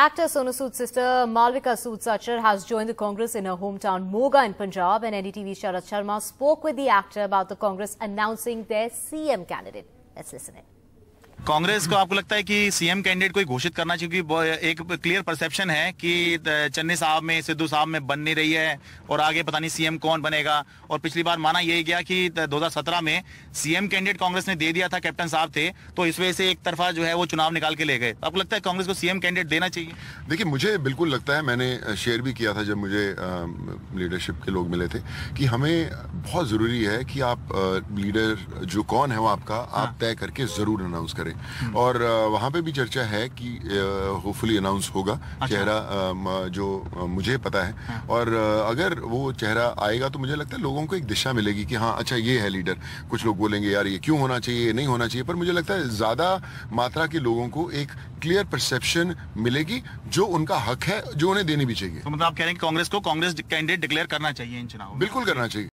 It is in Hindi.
Actor Sonu Sood's sister Malvika Sood Sachar has joined the Congress in her hometown Moga in Punjab and NDTV's Sharad Sharma spoke with the actor about the Congress announcing their CM candidate. Let's listen in. Congress को आपको लगता है कि सीएम कैंडिडेट कोई घोषित करना चाहिए क्योंकि एक क्लियर परसेप्शन है कि चन्नी साहब में सिद्धू साहब में बन नहीं रही है और आगे पता नहीं सीएम कौन बनेगा और पिछली बार माना यही गया कि 2017 में सीएम कैंडिडेट कांग्रेस ने दे दिया था कैप्टन साहब थे तो इस वजह से एक तरफा जो है वो चुनाव निकाल के ले गए आपको लगता है कांग्रेस को सीएम कैंडिडेट देना चाहिए देखिए मुझे बिल्कुल लगता है मैंने शेयर भी किया था जब मुझे लीडरशिप के लोग मिले थे कि हमें बहुत जरूरी है कि आप लीडर जो कौन है वो आपका आप हाँ। तय करके जरूर अनाउंस करें करें और वहाँ पे भी चर्चा है कि होपफुली अनाउंस होगा अच्छा। चेहरा जो मुझे पता है हाँ। और अगर वो चेहरा आएगा तो मुझे लगता है लोगों को एक दिशा मिलेगी कि हाँ अच्छा ये है लीडर कुछ लोग बोलेंगे यार ये क्यों होना चाहिए नहीं होना चाहिए पर मुझे लगता है ज़्यादा मात्रा के लोगों को एक क्लियर परसेप्शन मिलेगी जो उनका हक है जो उन्हें देनी भी चाहिए तो मतलब आप कह रहे हैं कांग्रेस को कांग्रेस कैंडिडेट डिक्लेयर करना चाहिए इन चुनाव बिल्कुल करना चाहिए